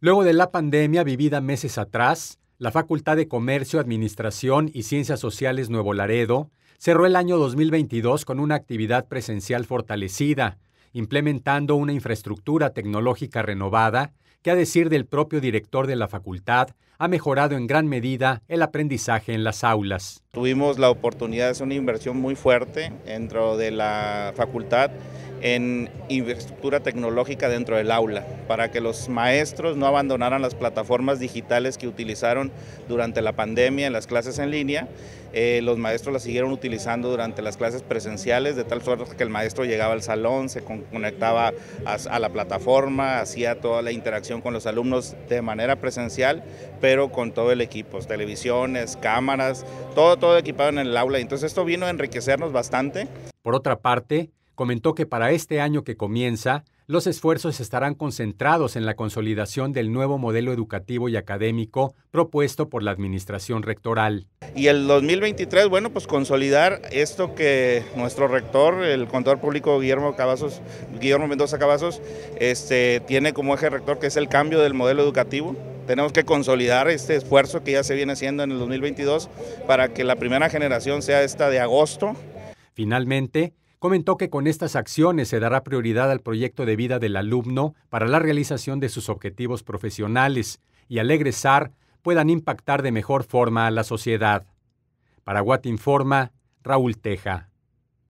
Luego de la pandemia vivida meses atrás, la Facultad de Comercio, Administración y Ciencias Sociales Nuevo Laredo cerró el año 2022 con una actividad presencial fortalecida, implementando una infraestructura tecnológica renovada que, a decir del propio director de la facultad, ha mejorado en gran medida el aprendizaje en las aulas. Tuvimos la oportunidad de hacer una inversión muy fuerte dentro de la facultad en infraestructura tecnológica dentro del aula, para que los maestros no abandonaran las plataformas digitales que utilizaron durante la pandemia en las clases en línea. Eh, los maestros las siguieron utilizando durante las clases presenciales, de tal suerte que el maestro llegaba al salón, se conectaba a, la plataforma, hacía toda la interacción con los alumnos de manera presencial, pero con todo el equipo, televisiones, cámaras, todo, todo equipado en el aula. Entonces esto vino a enriquecernos bastante. Por otra parte, comentó que para este año que comienza, los esfuerzos estarán concentrados en la consolidación del nuevo modelo educativo y académico propuesto por la administración rectoral. Y el 2023, bueno, pues consolidar esto que nuestro rector, el contador público Guillermo Cavazos, Guillermo Mendoza Cavazos, este, tiene como eje rector que es el cambio del modelo educativo, tenemos que consolidar este esfuerzo que ya se viene haciendo en el 2022 para que la primera generación sea esta de agosto. Finalmente, comentó que con estas acciones se dará prioridad al proyecto de vida del alumno para la realización de sus objetivos profesionales y al egresar puedan impactar de mejor forma a la sociedad. Para informa Raúl Teja.